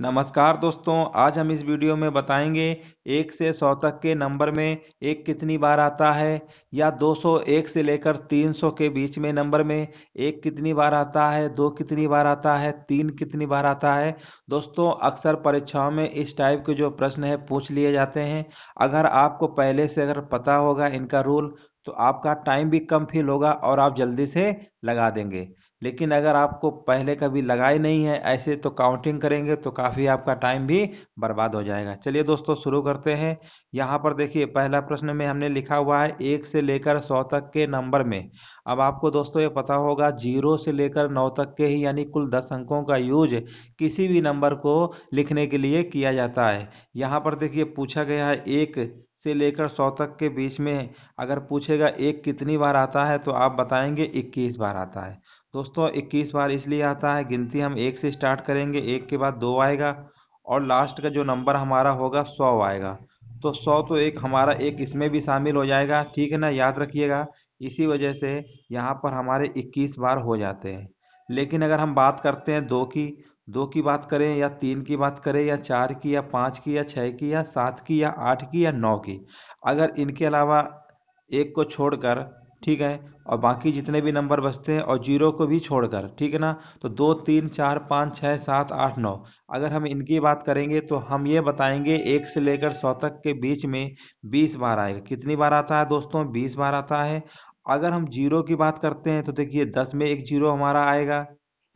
नमस्कार दोस्तों आज हम इस वीडियो में बताएंगे एक से सौ तक के नंबर में एक कितनी बार आता है या 201 से लेकर 300 के बीच में नंबर में एक कितनी बार आता है दो कितनी बार आता है तीन कितनी बार आता है दोस्तों अक्सर परीक्षाओं में इस टाइप के जो प्रश्न है पूछ लिए जाते हैं अगर आपको पहले से अगर पता होगा इनका रूल तो आपका टाइम भी कम फील होगा और आप जल्दी से लगा देंगे लेकिन अगर आपको पहले कभी लगाई नहीं है ऐसे तो काउंटिंग करेंगे तो काफ़ी आपका टाइम भी बर्बाद हो जाएगा चलिए दोस्तों शुरू करते हैं यहाँ पर देखिए पहला प्रश्न में हमने लिखा हुआ है एक से लेकर सौ तक के नंबर में अब आपको दोस्तों ये पता होगा जीरो से लेकर नौ तक के ही यानी कुल दस अंकों का यूज किसी भी नंबर को लिखने के लिए किया जाता है यहाँ पर देखिए पूछा गया है एक से लेकर सौ तक के बीच में अगर पूछेगा एक कितनी बार आता है तो आप बताएंगे इक्कीस बार आता है दोस्तों इक्कीस बार इसलिए आता है गिनती हम एक से स्टार्ट करेंगे एक के बाद दो आएगा और लास्ट का जो नंबर हमारा होगा सौ आएगा तो सौ तो एक हमारा एक इसमें भी शामिल हो जाएगा ठीक है ना याद रखिएगा इसी वजह से यहाँ पर हमारे इक्कीस बार हो जाते हैं लेकिन अगर हम बात करते हैं दो की दो की बात करें या तीन की बात करें या चार की या पाँच की या छः की या सात की या आठ की या नौ की अगर इनके अलावा एक को छोड़कर ठीक है और बाकी जितने भी नंबर बचते हैं और जीरो को भी छोड़कर ठीक है ना तो दो तीन चार पाँच छः सात आठ नौ अगर हम इनकी बात करेंगे तो हम ये बताएंगे एक से लेकर सौ तक के बीच में बीस बार आएगा कितनी बार आता है दोस्तों बीस बार आता है अगर हम जीरो की बात करते हैं तो देखिए दस में एक जीरो हमारा आएगा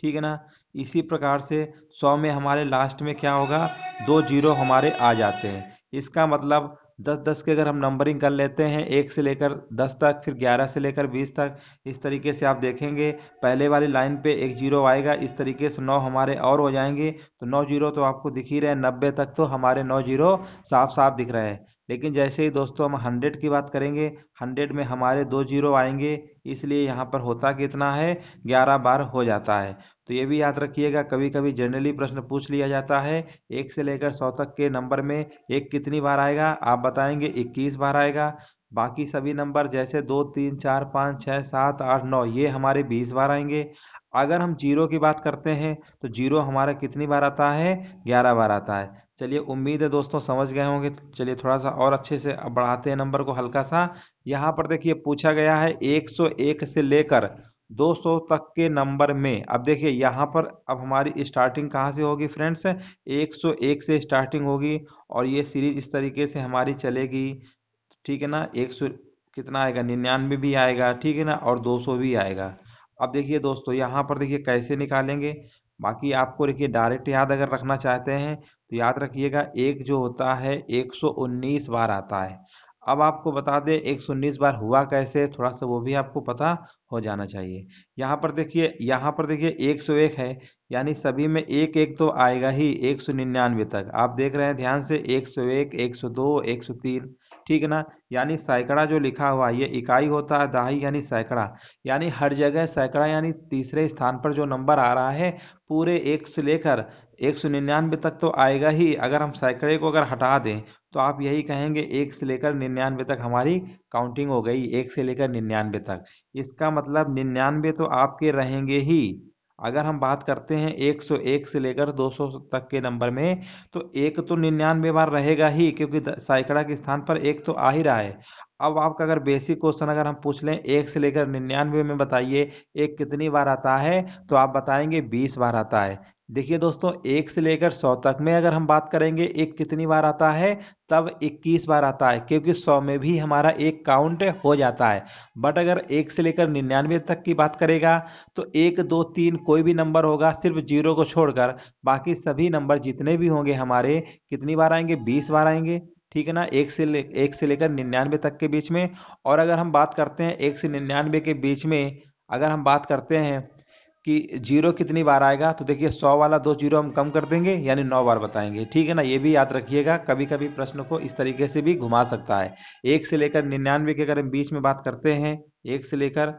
ठीक है ना इसी प्रकार से सौ में हमारे लास्ट में क्या होगा दो जीरो हमारे आ जाते हैं इसका मतलब दस दस के अगर हम नंबरिंग कर लेते हैं एक से लेकर दस तक फिर ग्यारह से लेकर बीस तक इस तरीके से आप देखेंगे पहले वाली लाइन पे एक जीरो आएगा इस तरीके से नौ हमारे और हो जाएंगे तो नौ जीरो तो आपको दिख ही रहे हैं नब्बे तक तो हमारे नौ जीरो साफ साफ दिख रहे हैं लेकिन जैसे ही दोस्तों हम हंड्रेड की बात करेंगे हंड्रेड में हमारे दो जीरो आएंगे इसलिए यहाँ पर होता कितना है ग्यारह बार हो जाता है तो ये भी याद रखिएगा कभी कभी जनरली प्रश्न पूछ लिया जाता है एक से लेकर सौ तक के नंबर में एक कितनी बार आएगा आप बताएंगे इक्कीस बार आएगा बाकी सभी नंबर जैसे दो तीन चार पाँच छः सात आठ नौ ये हमारे बीस बार आएंगे अगर हम जीरो की बात करते हैं तो जीरो हमारा कितनी बार आता है ग्यारह बार आता है चलिए उम्मीद है दोस्तों समझ गए होंगे चलिए थोड़ा सा और अच्छे से बढ़ाते हैं नंबर को हल्का सा यहाँ पर देखिए पूछा गया है 101 से लेकर 200 तक के नंबर में अब देखिए यहाँ पर अब हमारी स्टार्टिंग कहाँ से होगी फ्रेंड्स 101 से स्टार्टिंग होगी और ये सीरीज इस तरीके से हमारी चलेगी ठीक है ना सौ कितना आएगा निन्यानवे भी आएगा ठीक है ना और सौ भी आएगा अब देखिए दोस्तों यहाँ पर देखिए कैसे निकालेंगे बाकी आपको देखिए डायरेक्ट याद अगर रखना चाहते हैं तो याद रखिएगा एक जो होता है 119 बार आता है अब आपको बता दें 119 बार हुआ कैसे थोड़ा सा वो भी आपको पता हो जाना चाहिए यहाँ पर देखिए यहाँ पर देखिए 101 है यानी सभी में एक एक तो आएगा ही 199 तक आप देख रहे हैं ध्यान से एक एक एक सौ एक सौ तीन ठीक है ना यानी सैकड़ा जो लिखा हुआ है ये इकाई होता है दाही यानी सैकड़ा यानी हर जगह सैकड़ा यानी तीसरे स्थान पर जो नंबर आ रहा है पूरे एक से लेकर एक सौ निन्यानवे तक तो आएगा ही अगर हम सैकड़े को अगर हटा दें तो आप यही कहेंगे एक से लेकर निन्यानवे तक हमारी काउंटिंग हो गई एक से लेकर निन्यानवे तक इसका मतलब निन्यानवे तो आपके रहेंगे ही अगर हम बात करते हैं 101 से लेकर 200 तक के नंबर में तो एक तो निन्यानवे बार रहेगा ही क्योंकि सैकड़ा के स्थान पर एक तो आ ही रहा है अब आपका अगर बेसिक क्वेश्चन अगर हम पूछ लें एक से लेकर निन्यानवे में बताइए एक कितनी बार आता है तो आप बताएंगे बीस बार आता है देखिए दोस्तों एक से लेकर सौ तक में अगर हम बात करेंगे एक कितनी बार आता है तब इक्कीस बार आता है क्योंकि सौ में भी हमारा एक काउंट हो जाता है बट अगर एक से लेकर निन्यानवे तक की बात करेगा तो एक दो तीन कोई भी नंबर होगा सिर्फ जीरो को छोड़कर बाकी सभी नंबर जितने भी होंगे हमारे कितनी बार आएंगे बीस बार आएंगे ठीक है ना एक से ले एक से लेकर निन्यानवे तक के बीच में और अगर हम बात करते हैं एक से निन्यानवे के बीच में अगर हम बात करते हैं कि जीरो कितनी बार आएगा तो देखिए सौ वाला दो जीरो हम कम कर देंगे यानी नौ बार बताएंगे ठीक है ना ये भी याद रखिएगा कभी कभी प्रश्न को इस तरीके से भी घुमा सकता है एक से लेकर निन्यानवे के अगर हम बीच में बात करते हैं एक से लेकर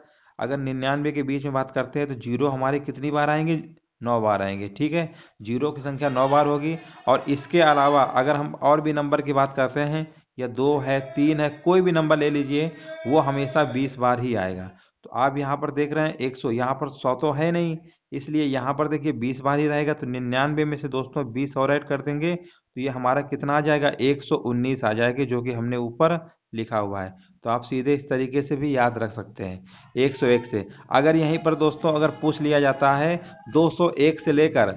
अगर निन्यानवे के बीच में बात करते हैं तो जीरो हमारे कितनी बार आएंगे नौ बार आएंगे ठीक है जीरो की संख्या नौ बार होगी और इसके अलावा अगर हम और भी नंबर की बात करते हैं या दो है तीन है कोई भी नंबर ले लीजिए वो हमेशा बीस बार ही आएगा तो आप यहाँ पर देख रहे हैं एक सौ यहाँ पर सौ तो है नहीं इसलिए यहाँ पर देखिए बीस बार ही रहेगा तो निन्यानवे में से दोस्तों बीस और ऐड कर देंगे तो ये हमारा कितना आ जाएगा एक सौ उन्नीस आ जाएगा जो कि हमने ऊपर लिखा हुआ है तो आप सीधे इस तरीके से भी याद रख सकते हैं 101 से अगर यहीं पर दोस्तों अगर पूछ लिया जाता है 201 से लेकर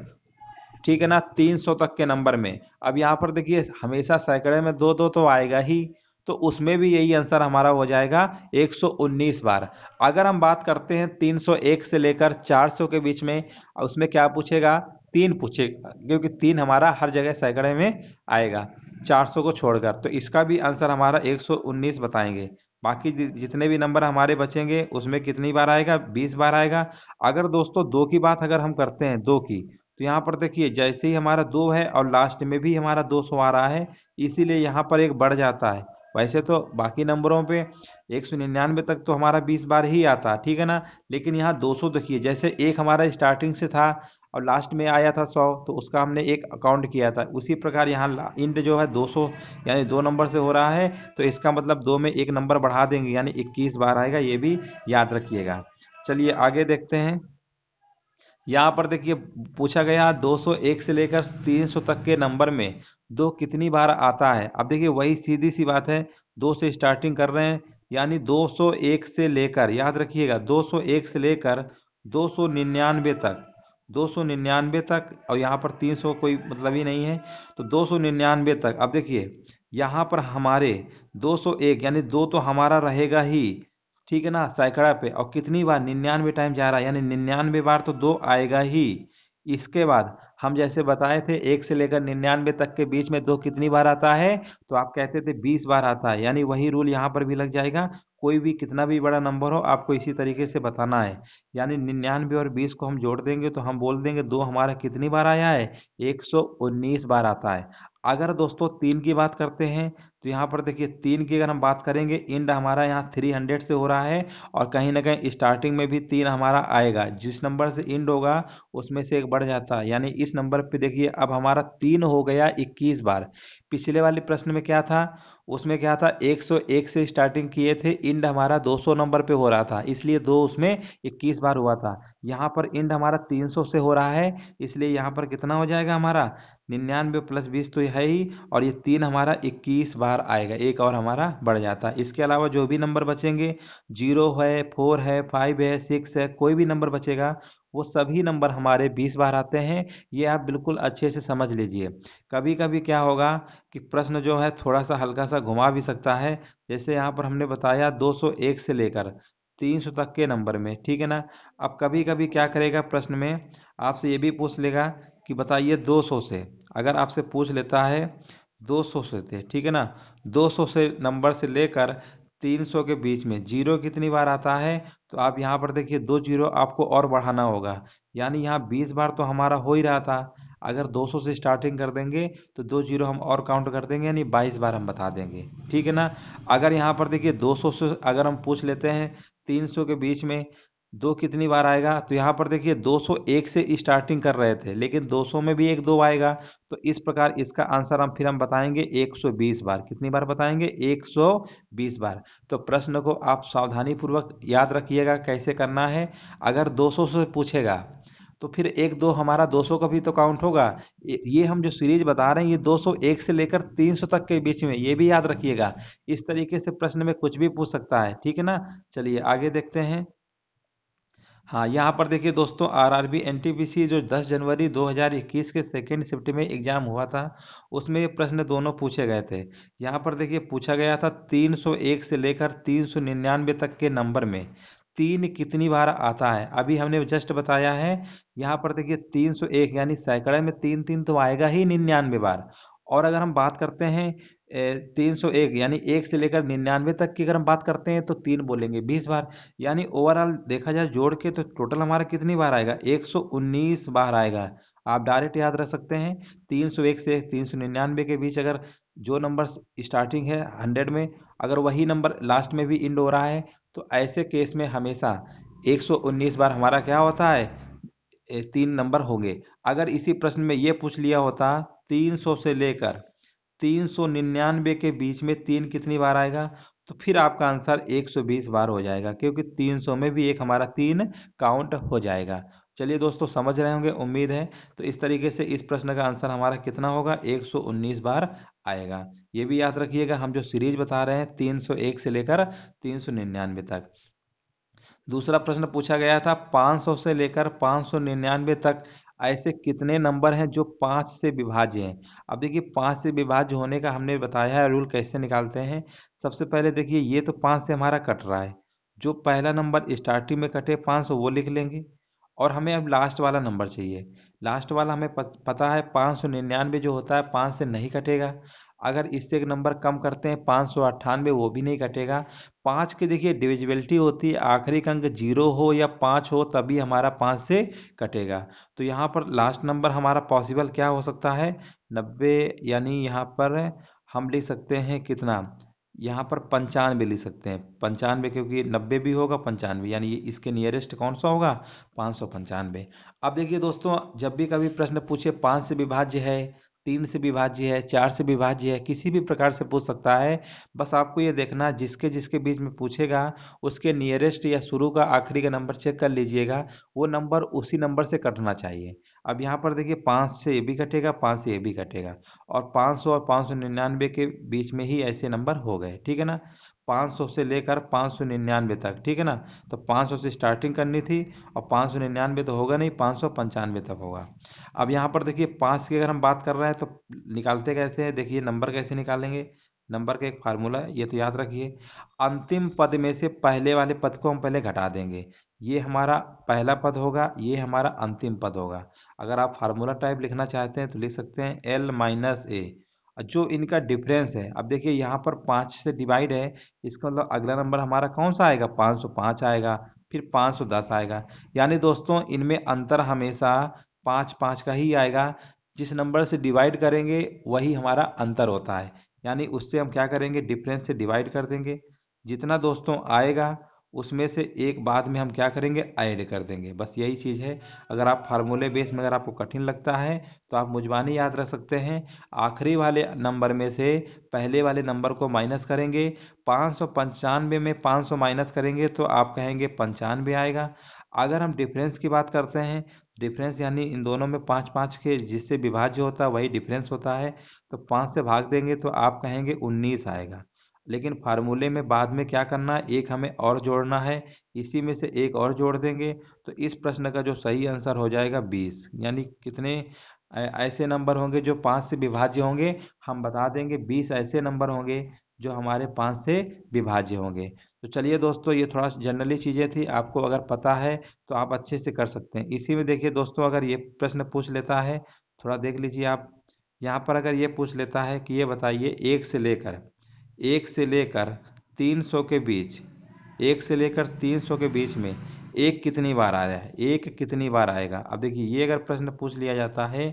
ठीक है ना 300 तक के नंबर में अब यहाँ पर देखिए हमेशा सैकड़े में दो दो तो आएगा ही तो उसमें भी यही आंसर हमारा हो जाएगा 119 बार अगर हम बात करते हैं 301 से लेकर 400 के बीच में उसमें क्या पूछेगा तीन पूछेगा क्योंकि तीन हमारा हर जगह सैकड़े में आएगा 400 को छोड़कर तो इसका भी आंसर हमारा 119 बताएंगे बाकी जितने भी नंबर हमारे बचेंगे उसमें कितनी बार आएगा 20 बार आएगा अगर दोस्तों दो की बात अगर हम करते हैं दो की तो यहाँ पर देखिए जैसे ही हमारा दो है और लास्ट में भी हमारा दो सौ आ रहा है इसीलिए यहाँ पर एक बढ़ जाता है वैसे तो बाकी नंबरों पे एक सौ निन्यानवे तक तो हमारा बीस बार ही आता ठीक है ना लेकिन यहाँ दो सौ देखिए जैसे एक हमारा स्टार्टिंग से था और लास्ट में आया था सौ तो उसका हमने एक अकाउंट किया था उसी प्रकार यहाँ इंड जो है दो सौ यानी दो नंबर से हो रहा है तो इसका मतलब दो में एक नंबर बढ़ा देंगे यानी इक्कीस बार आएगा ये भी याद रखिएगा चलिए आगे देखते हैं यहाँ पर देखिए पूछा गया 201 से लेकर 300 तक के नंबर में दो कितनी बार आता है अब देखिए वही सीधी सी बात है दो से स्टार्टिंग कर रहे हैं यानी 201 से लेकर याद रखिएगा 201 से लेकर 299 तक 299 तक और यहाँ पर 300 कोई मतलब ही नहीं है तो 299 तक अब देखिए यहाँ पर हमारे 201 यानी दो तो हमारा रहेगा ही ठीक है ना सैकड़ा पे और कितनी बार निन्यानवे टाइम जा रहा है यानी निन्यानवे बार तो दो आएगा ही इसके बाद हम जैसे बताए थे एक से लेकर निन्यानवे तक के बीच में दो कितनी बार आता है तो आप कहते थे बीस बार आता है यानी वही रूल यहाँ पर भी लग जाएगा कोई भी कितना भी बड़ा नंबर हो आपको इसी तरीके से बताना है यानी निन्यानवे और बीस को हम जोड़ देंगे तो हम बोल देंगे दो हमारा कितनी बार आया है एक सौ उन्नीस बार आता है अगर दोस्तों तीन की बात करते हैं तो यहाँ पर देखिए तीन की अगर हम बात करेंगे इंड हमारा यहाँ थ्री हंड्रेड से हो रहा है और कहीं ना कहीं स्टार्टिंग में भी तीन हमारा आएगा जिस नंबर से इंड होगा उसमें से एक बढ़ जाता है यानी इस नंबर पे देखिए अब हमारा तीन हो गया इक्कीस बार पिछले वाले प्रश्न में क्या था उसमें क्या था 101 से स्टार्टिंग किए थे इंड हमारा 200 नंबर पे हो रहा था इसलिए दो उसमें 21 बार हुआ था यहाँ पर इंड हमारा 300 से हो रहा है इसलिए यहाँ पर कितना हो जाएगा हमारा निन्यानवे प्लस बीस तो है ही और ये तीन हमारा 21 बार आएगा एक और हमारा बढ़ जाता है इसके अलावा जो भी नंबर बचेंगे जीरो है फोर है फाइव है सिक्स है कोई भी नंबर बचेगा वो सभी नंबर हमारे बीस बार आते हैं ये आप बिल्कुल अच्छे से समझ लीजिए कभी कभी क्या होगा कि प्रश्न जो है थोड़ा सा हल्का सा घुमा भी सकता है जैसे यहाँ पर हमने बताया 201 से लेकर 300 तक के नंबर में ठीक है ना अब कभी कभी क्या करेगा प्रश्न में आपसे ये भी पूछ लेगा कि बताइए 200 से अगर आपसे पूछ लेता है 200 से थे ठीक है ना 200 से नंबर से लेकर तीन सौ के बीच में जीरो कितनी बार आता है तो आप यहाँ पर देखिए दो जीरो आपको और बढ़ाना होगा यानी यहाँ बीस बार तो हमारा हो ही रहा था अगर 200 से स्टार्टिंग कर देंगे तो दो जीरो हम और काउंट कर देंगे यानी 22 बार हम बता देंगे ठीक है ना अगर यहाँ पर देखिए 200 से अगर हम पूछ लेते हैं 300 के बीच में दो कितनी बार आएगा तो यहाँ पर देखिए 201 से स्टार्टिंग कर रहे थे लेकिन 200 में भी एक दो आएगा तो इस प्रकार इसका आंसर हम फिर हम बताएंगे 120 बार कितनी बार बताएंगे 120 बार तो प्रश्न को आप सावधानी पूर्वक याद रखिएगा कैसे करना है अगर 200 से पूछेगा तो फिर एक दो हमारा 200 का भी तो काउंट होगा ये हम जो सीरीज बता रहे हैं ये 201 से लेकर 300 तक के बीच में ये भी याद रखिएगा इस तरीके से प्रश्न में कुछ भी पूछ सकता है ठीक है ना चलिए आगे देखते हैं हाँ यहाँ पर देखिए दोस्तों आरआरबी एनटीपीसी जो 10 जनवरी 2021 के सेकेंड शिफ्ट में एग्जाम हुआ था उसमें ये प्रश्न दोनों पूछे गए थे यहाँ पर देखिए पूछा गया था 301 से लेकर 399 तक के नंबर में तीन कितनी बार आता है अभी हमने जस्ट बताया है यहाँ पर देखिए 301 यानी सैकड़े में तीन तीन तो आएगा ही निन्यानवे बार और अगर हम बात करते हैं तीन सौ एक यानी एक से लेकर निन्यानवे तक की अगर हम बात करते हैं तो तीन बोलेंगे बीस बार यानी ओवरऑल देखा जाए जोड़ के तो टोटल हमारा कितनी बार आएगा एक सौ उन्नीस बार आएगा आप डायरेक्ट याद रख सकते हैं तीन सौ एक से तीन सौ निन्यानवे के बीच अगर जो नंबर स्टार्टिंग है हंड्रेड में अगर वही नंबर लास्ट में भी इंड हो रहा है तो ऐसे केस में हमेशा एक सौ उन्नीस बार हमारा क्या होता है तीन नंबर होंगे अगर इसी प्रश्न में ये पूछ लिया होता तीन सौ से लेकर तीन सौ निन्यानवे के बीच में तीन कितनी बार आएगा तो फिर आपका आंसर 120 बार हो जाएगा क्योंकि 300 में भी एक हमारा तीन काउंट हो जाएगा चलिए दोस्तों समझ रहे होंगे उम्मीद है तो इस तरीके से इस प्रश्न का आंसर हमारा कितना होगा 119 बार आएगा ये भी याद रखिएगा हम जो सीरीज बता रहे हैं 301 से लेकर 399 तक दूसरा प्रश्न पूछा गया था 500 से लेकर 599 तक ऐसे कितने नंबर हैं जो पाँच से विभाज्य हैं अब देखिए पाँच से विभाज्य होने का हमने बताया है रूल कैसे निकालते हैं सबसे पहले देखिए ये तो पाँच से हमारा कट रहा है जो पहला नंबर स्टार्टिंग में कटे पाँच वो लिख लेंगे और हमें अब लास्ट वाला नंबर चाहिए लास्ट वाला हमें पता है पाँच सौ निन्यानवे जो होता है पाँच से नहीं कटेगा अगर इससे एक नंबर कम करते हैं पाँच सौ अट्ठानवे वो भी नहीं कटेगा पाँच की देखिए डिविजिबिलिटी होती है आखिरी अंक जीरो हो या पाँच हो तभी हमारा पाँच से कटेगा तो यहाँ पर लास्ट नंबर हमारा पॉसिबल क्या हो सकता है नब्बे यानी यहाँ पर हम लिख सकते हैं कितना यहाँ पर पंचानवे लिख सकते हैं पंचानवे क्योंकि नब्बे भी होगा पंचानवे यानी ये इसके नियरेस्ट कौन सा होगा पाँच सौ पंचानवे अब देखिए दोस्तों जब भी कभी प्रश्न पूछे पाँच से विभाज्य है तीन से विभाज्य है चार से विभाज्य है किसी भी प्रकार से पूछ सकता है बस आपको ये देखना जिसके जिसके बीच में पूछेगा उसके नियरेस्ट या शुरू का आखिरी का नंबर चेक कर लीजिएगा वो नंबर उसी नंबर से कटना चाहिए अब यहाँ पर देखिए पाँच से ये भी कटेगा पाँच से ये भी कटेगा और सौ और 599 के बीच में ही ऐसे नंबर हो गए ठीक है ना 500 से लेकर निन्यानवे तक ठीक है ना तो 500 से स्टार्टिंग करनी थी और निन्यानवे तो होगा नहीं पाँच तक होगा अब यहाँ पर देखिए पाँच की अगर हम बात कर रहे हैं तो निकालते कैसे हैं देखिए नंबर कैसे निकालेंगे नंबर का एक फार्मूला है ये तो याद रखिए अंतिम पद में से पहले वाले पद को हम पहले घटा देंगे ये हमारा पहला पद होगा ये हमारा अंतिम पद होगा अगर आप फार्मूला टाइप लिखना चाहते हैं तो लिख सकते हैं एल माइनस ए जो इनका डिफरेंस है अब देखिए यहाँ पर पाँच से डिवाइड है इसका मतलब अगला नंबर हमारा कौन सा आएगा पाँच सौ आएगा फिर पाँच सौ दस आएगा यानी दोस्तों इनमें अंतर हमेशा पाँच पाँच का ही आएगा जिस नंबर से डिवाइड करेंगे वही हमारा अंतर होता है यानी उससे हम क्या करेंगे डिफरेंस से डिवाइड कर देंगे जितना दोस्तों आएगा उसमें से एक बाद में हम क्या करेंगे ऐड कर देंगे बस यही चीज़ है अगर आप फार्मूले बेस में अगर आपको कठिन लगता है तो आप मुजबानी याद रख सकते हैं आखिरी वाले नंबर में से पहले वाले नंबर को माइनस करेंगे पाँच सौ पंचानवे में पाँच सौ माइनस करेंगे तो आप कहेंगे पंचानवे आएगा अगर हम डिफरेंस की बात करते हैं डिफरेंस यानी इन दोनों में पाँच पाँच के जिससे विभाज्य होता है वही डिफरेंस होता है तो पाँच से भाग देंगे तो आप कहेंगे उन्नीस आएगा लेकिन फार्मूले में बाद में क्या करना है एक हमें और जोड़ना है इसी में से एक और जोड़ देंगे तो इस प्रश्न का जो सही आंसर हो जाएगा बीस यानी कितने ऐसे नंबर होंगे जो पाँच से विभाज्य होंगे हम बता देंगे बीस ऐसे नंबर होंगे जो हमारे पाँच से विभाज्य होंगे तो चलिए दोस्तों ये थोड़ा जनरली चीज़ें थी आपको अगर पता है तो आप अच्छे से कर सकते हैं इसी में देखिए दोस्तों अगर ये प्रश्न पूछ लेता है थोड़ा देख लीजिए आप यहाँ पर अगर ये पूछ लेता है कि ये बताइए एक से लेकर एक से लेकर तीन सौ के बीच एक से लेकर तीन सौ के बीच में एक कितनी बार आया है एक कितनी बार आएगा अब देखिए ये अगर प्रश्न पूछ लिया जाता है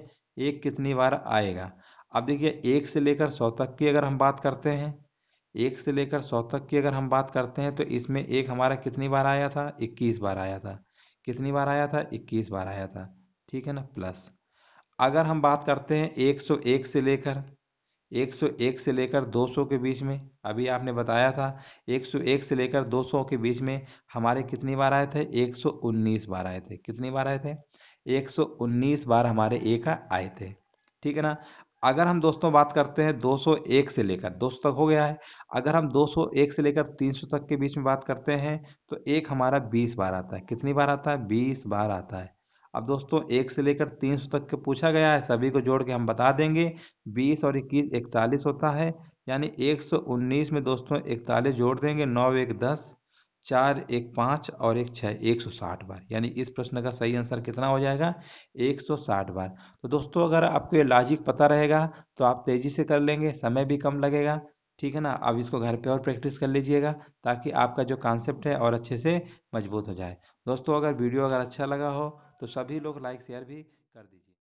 एक कितनी बार आएगा अब देखिए एक से लेकर सौ तक की अगर हम बात करते हैं एक से लेकर सौ तक की अगर हम बात करते हैं तो इसमें एक हमारा कितनी बार आया था इक्कीस बार आया था कितनी बार आया था इक्कीस बार आया था ठीक है ना प्लस अगर हम बात करते हैं 101 से लेकर 101 से लेकर 200 के बीच में अभी आपने बताया था 101 से लेकर 200 के बीच में हमारे कितनी बार आए थे 119 बार आए थे कितनी बार आए थे 119 बार हमारे ए का आए थे ठीक है ना अगर हम दोस्तों बात करते हैं 201 से लेकर 200 तक हो गया है अगर हम 201 से लेकर 300 तक के बीच में बात करते हैं तो एक हमारा 20 बार आता है कितनी बार आता है 20 बार आता है अब दोस्तों एक से लेकर 300 तक के पूछा गया है सभी को जोड़ के हम बता देंगे 20 और 21 इकतालीस होता है यानी 119 में दोस्तों इकतालीस जोड़ देंगे नौ एक दस चार एक पाँच और एक छः एक सौ साठ बार यानी इस प्रश्न का सही आंसर कितना हो जाएगा एक सौ साठ बार तो दोस्तों अगर आपको ये लॉजिक पता रहेगा तो आप तेज़ी से कर लेंगे समय भी कम लगेगा ठीक है ना अब इसको घर पे और प्रैक्टिस कर लीजिएगा ताकि आपका जो कॉन्सेप्ट है और अच्छे से मजबूत हो जाए दोस्तों अगर वीडियो अगर अच्छा लगा हो तो सभी लोग लाइक शेयर भी कर दीजिए